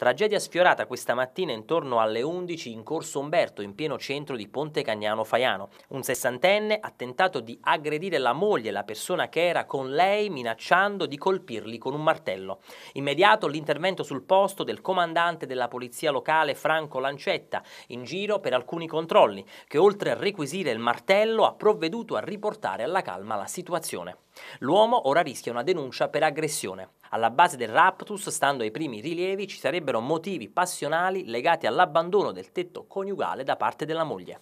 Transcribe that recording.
Tragedia sfiorata questa mattina intorno alle 11 in Corso Umberto, in pieno centro di Ponte Cagnano Faiano. Un sessantenne ha tentato di aggredire la moglie, la persona che era con lei, minacciando di colpirli con un martello. Immediato l'intervento sul posto del comandante della polizia locale Franco Lancetta, in giro per alcuni controlli, che oltre a requisire il martello ha provveduto a riportare alla calma la situazione. L'uomo ora rischia una denuncia per aggressione. Alla base del raptus, stando ai primi rilievi, ci sarebbero motivi passionali legati all'abbandono del tetto coniugale da parte della moglie.